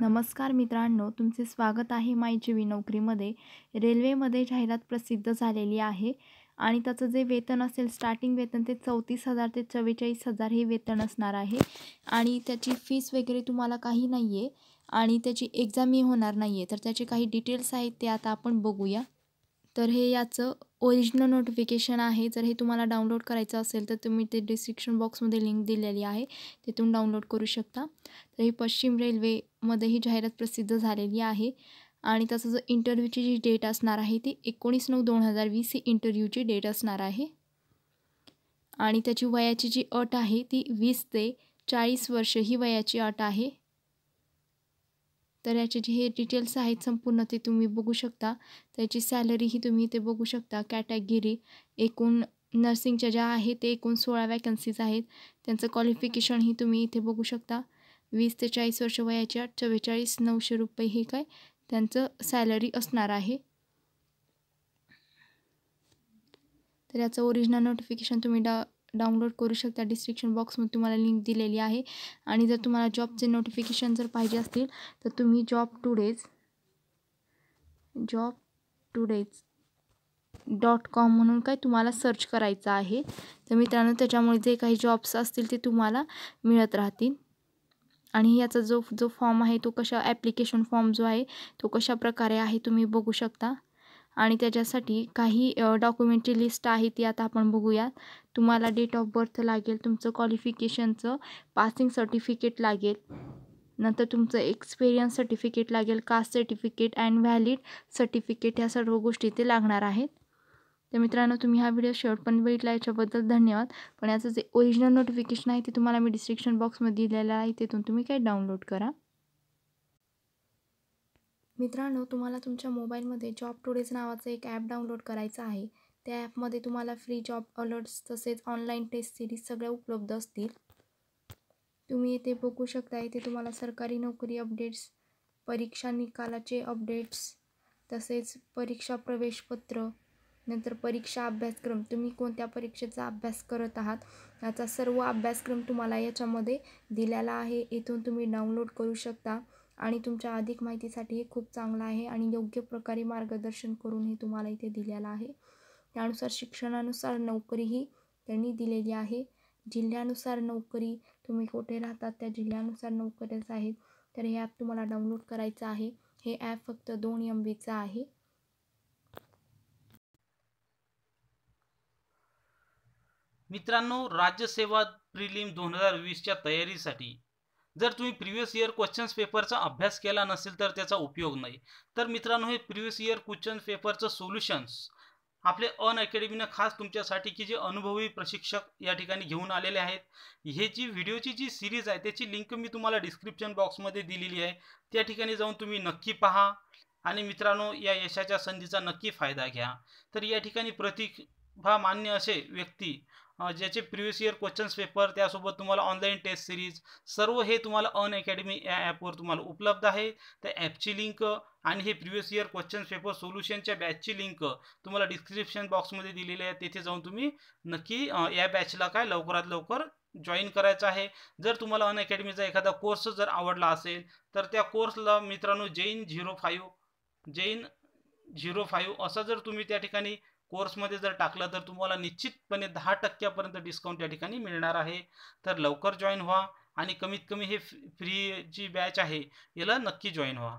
नमस्कार मित्रांनो तुमचे स्वागत आहे मायजीवी नोकरीमध्ये रेल्वेमध्ये जाहिरात प्रसिद्ध झालेली आहे आणि त्याचं जे वेतन असेल स्टार्टिंग वेतन ते चौतीस हजार ते चव्वेचाळीस हजार हे वेतन असणार आहे आणि त्याची फीस वगैरे तुम्हाला काही नाही आहे आणि त्याची एक्झामही होणार नाही आहे तर त्याचे काही डिटेल्स आहेत ते आता आपण बघूया तर हे याचं ओरिजिनल नोटिफिकेशन आहे जर हे तुम्हाला डाउनलोड करायचं असेल तर तुम्ही ते डिस्क्रिप्शन बॉक्समध्ये लिंक दिलेली आहे तिथून डाउनलोड करू शकता तर ही पश्चिम रेल्वेमध्ये ही जाहिरात प्रसिद्ध झालेली आहे आणि त्याचा जो इंटरव्ह्यूची जी डेट असणार आहे ती एकोणीस नऊ दोन हजार वीस ही इंटरव्ह्यूची डेट असणार आहे आणि त्याची वयाची जी अट आहे ती वीस ते चाळीस वर्ष ही वयाची अट आहे तर याचे जे हे डिटेल्स आहेत संपूर्ण ते तुम्ही बघू शकता त्याची सॅलरीही तुम्ही इथे बघू शकता कॅटेगिरी एकूण नर्सिंगच्या ज्या आहेत ते एकूण सोळा वॅकन्सीज आहेत त्यांचं क्वालिफिकेशनही तुम्ही इथे बघू शकता वीस ते चाळीस वर्ष वयाच्या चव्वेचाळीस नऊशे रुपये हे काय त्यांचं सॅलरी असणार आहे तर याचं ओरिजिनल नोटिफिकेशन तुम्ही डा डाउनलोड करू शकता डिस्क्रिप्शन बॉक्समध्ये तुम्हाला लिंक दिलेली आहे आणि जर तुम्हाला जॉबचे नोटिफिकेशन जर पाहिजे असतील तर तुम्ही job today's job today's dot com म्हणून काय तुम्हाला सर्च करायचं आहे तर मित्रांनो त्याच्यामुळे जे काही जॉब्स असतील ते तुम्हाला मिळत राहतील आणि याचा जो जो फॉर्म आहे तो कशा ॲप्लिकेशन फॉर्म जो आहे तो कशा प्रकारे आहे तुम्ही बघू शकता आणि त्याच्यासाठी काही डॉक्युमेंटची लिस्ट आहे ती आता आपण बघूयात तुम्हाला डेट ऑफ बर्थ लागेल तुमचं क्वालिफिकेशनचं पासिंग सर्टिफिकेट लागेल नंतर तुमचं एक्सपिरियन्स सर्टिफिकेट लागेल caste certificate and valid certificate ह्या सर्व गोष्टी ते लागणार आहेत तर मित्रांनो तुम्ही हा व्हिडिओ पण बघितला याच्याबद्दल धन्यवाद पण याचं जे ओरिजिनल नोटिफिकेशन आहे ते तुम्हाला मी डिस्क्रिप्शन बॉक्समध्ये दिलेलं आहे तिथून तुम्ही काय डाउनलोड करा मित्रांनो तुम्हाला तुमच्या मोबाईलमध्ये जॉब टुडेज नावाचं एक ॲप डाउनलोड करायचं आहे त्या ॲपमध्ये तुम्हाला फ्री जॉब अलर्ट्स तसेच ऑनलाईन टेस्ट सिरीज सगळ्या उपलब्ध असतील तुम्ही इथे बघू शकता इथे तुम्हाला सरकारी नोकरी अपडेट्स परीक्षा निकालाचे अपडेट्स तसेच परीक्षा प्रवेशपत्र नंतर परीक्षा अभ्यासक्रम तुम्ही कोणत्या परीक्षेचा अभ्यास करत आहात याचा सर्व अभ्यासक्रम तुम्हाला याच्यामध्ये दिलेला आहे इथून तुम्ही डाउनलोड करू शकता आणि तुमच्या अधिक माहितीसाठी हे खूप चांगलं आहे आणि योग्य प्रकारे मार्गदर्शन करून हे तुम्हाला इथे दिलेलं आहे त्यानुसार शिक्षणानुसार नोकरी ही त्यांनी दिलेली आहे जिल्ह्यानुसार नोकरी तुम्ही कुठे राहतात त्या जिल्ह्यानुसार नोकऱ्याच आहेत तर हे ॲप तुम्हाला डाउनलोड करायचं आहे हे ॲप फक्त दोन एम बीचं आहे मित्रांनो राज्यसेवा प्रिलिम दोन हजार वीसच्या तयारीसाठी जर तुम्ही प्रिव्हियस इयर क्वेश्चन्स पेपरचा अभ्यास केला नसेल तर त्याचा उपयोग नाही तर मित्रांनो हे प्रिव्हियस इयर क्वेश्चन पेपरचं सोल्युशन्स आपले अन अकॅडमीनं खास तुमच्यासाठी की जे अनुभवी प्रशिक्षक या ठिकाणी घेऊन आलेले आहेत हे जी व्हिडिओची जी सिरीज आहे त्याची लिंक मी तुम्हाला डिस्क्रिप्शन बॉक्समध्ये दिलेली आहे त्या ठिकाणी जाऊन तुम्ही नक्की पहा आणि मित्रांनो या यशाच्या संधीचा नक्की फायदा घ्या तर या ठिकाणी प्रतिभा मान्य असे व्यक्ती ज्याचे प्रिव्हियस इयर क्वेश्चन्स पेपर त्यासोबत तुम्हाला ऑनलाईन टेस्ट सिरीज सर्व हे तुम्हाला अन अकॅडमी या ॲपवर तुम्हाला उपलब्ध आहे त्या ॲपची लिंक आणि हे प्रिव्हियस इयर क्वेश्चन्स पेपर सोल्युशनच्या बॅचची लिंक तुम्हाला डिस्क्रिप्शन बॉक्समध्ये दिलेली आहे तिथे जाऊन तुम्ही नक्की या बॅचला काय लवकरात लवकर जॉईन करायचं आहे जर तुम्हाला अन एखादा कोर्स जर आवडला असेल तर त्या कोर्सला मित्रांनो Jain zero five Jain zero five असं जर तुम्ही त्या ठिकाणी कोर्समध्ये जर टाकलं तर तुम्हाला निश्चितपणे दहा टक्क्यापर्यंत डिस्काउंट या ठिकाणी मिळणार आहे तर लवकर जॉईन व्हा आणि कमीत कमी हे फ्री जी बॅच आहे याला नक्की जॉईन व्हा